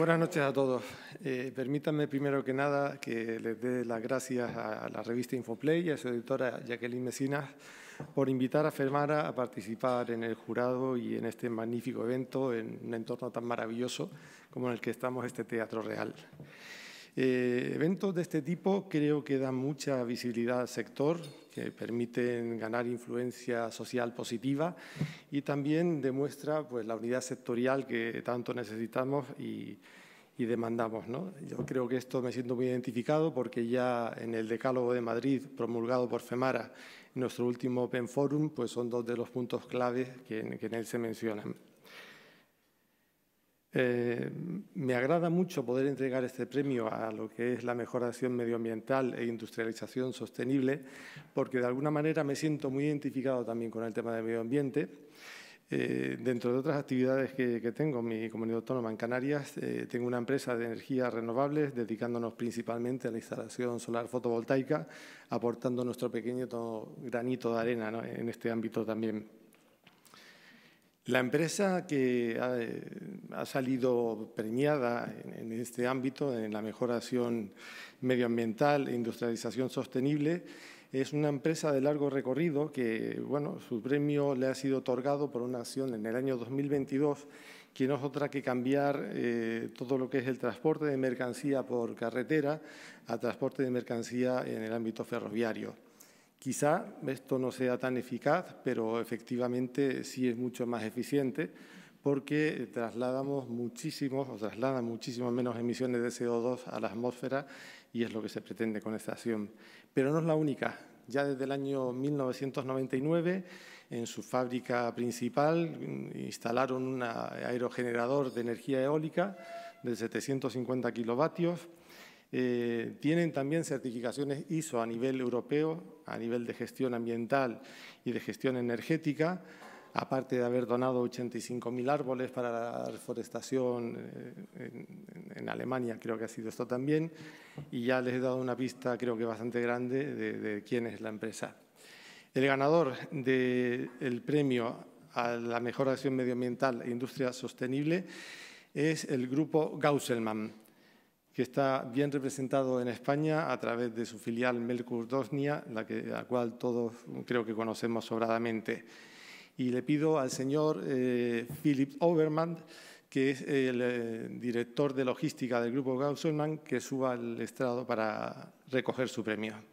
Buenas noches a todos. Eh, permítanme primero que nada que les dé las gracias a, la revista Infoplay y a su editora Jacqueline Mesinas por invitar a Fermara a participar en el jurado y en este magnífico evento en un entorno tan maravilloso como en el que estamos este Teatro Real. Eh, eventos de este tipo creo que dan mucha visibilidad al sector, que permiten ganar influencia social positiva y también demuestra pues, la unidad sectorial que tanto necesitamos y, demandamos. Yo creo que esto me siento muy identificado porque ya en el Decálogo de Madrid, promulgado por FEMARA, nuestro último Open Forum, pues son dos de los puntos claves que en, que en él se mencionan. Eh, me agrada mucho poder entregar este premio a lo que es la acción medioambiental e industrialización sostenible, porque de alguna manera me siento muy identificado también con el tema del medio ambiente. Eh, dentro de otras actividades que, tengo en mi comunidad autónoma en Canarias, eh, tengo una empresa de energías renovables dedicándonos principalmente a la instalación solar fotovoltaica, aportando nuestro pequeño granito de arena en este ámbito también. La empresa que ha, eh, salido premiada en, este ámbito, en la mejoración medioambiental e industrialización sostenible, es una empresa de largo recorrido que, bueno, su premio le ha sido otorgado por una acción en el año 2022 que no es otra que cambiar eh, todo lo que es el transporte de mercancía por carretera a transporte de mercancía en el ámbito ferroviario. Quizá esto no sea tan eficaz, pero efectivamente sí es mucho más eficiente porque trasladamos muchísimos, o traslada muchísimo menos emisiones de CO2 a la atmósfera y es lo que se pretende con esta acción. Pero no es la única. Ya desde el año 1999, en su fábrica principal, instalaron un aerogenerador de energía eólica de 750 kilovatios eh, tienen también certificaciones ISO a nivel europeo, a nivel de gestión ambiental y de gestión energética, aparte de haber donado 85.000 árboles para la reforestación eh, en, Alemania, creo que ha sido esto también, y ya les he dado una pista creo que bastante grande de, quién es la empresa. El ganador del premio a la mejor acción medioambiental e industria sostenible es el grupo Gausselmann que está bien representado en España a través de su filial Melkur Dosnia, la, la cual todos creo que conocemos sobradamente. Y le pido al señor eh, Philip Overman, que es el eh, director de logística del Grupo Gausselman, que suba al estrado para recoger su premio.